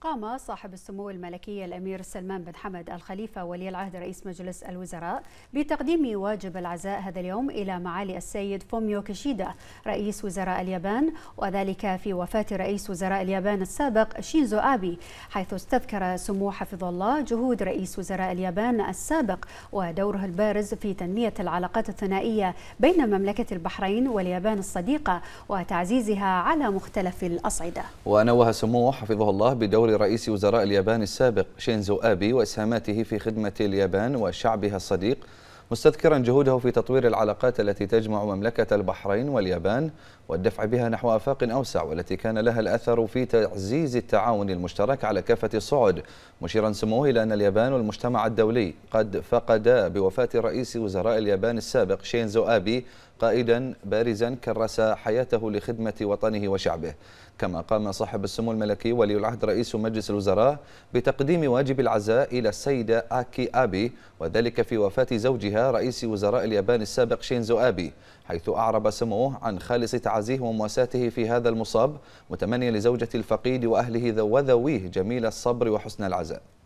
قام صاحب السمو الملكي الأمير سلمان بن حمد الخليفة ولي العهد رئيس مجلس الوزراء بتقديم واجب العزاء هذا اليوم إلى معالي السيد فوميو كيشيدا رئيس وزراء اليابان وذلك في وفاة رئيس وزراء اليابان السابق شينزو آبي حيث استذكر سمو حفظ الله جهود رئيس وزراء اليابان السابق ودوره البارز في تنمية العلاقات الثنائية بين مملكة البحرين واليابان الصديقة وتعزيزها على مختلف الأصعدة ونوه سموه حفظه الله بدور دور رئيس وزراء اليابان السابق شينزو آبي وإسهاماته في خدمة اليابان وشعبها الصديق مستذكرا جهوده في تطوير العلاقات التي تجمع مملكة البحرين واليابان والدفع بها نحو آفاق أوسع والتي كان لها الأثر في تعزيز التعاون المشترك على كافة الصعد مشيرا سموه إلى أن اليابان والمجتمع الدولي قد فقدا بوفاة رئيس وزراء اليابان السابق شينزو آبي قائدا بارزا كرس حياته لخدمة وطنه وشعبه كما قام صاحب السمو الملكي ولي العهد رئيس مجلس الوزراء بتقديم واجب العزاء إلى السيدة آكي آبي وذلك في وفاة زوجها رئيس وزراء اليابان السابق شينزو آبي حيث أعرب سموه عن خالص تعزيه ومواساته في هذا المصاب متمنيا لزوجة الفقيد وأهله وذويه جميل الصبر وحسن العزاء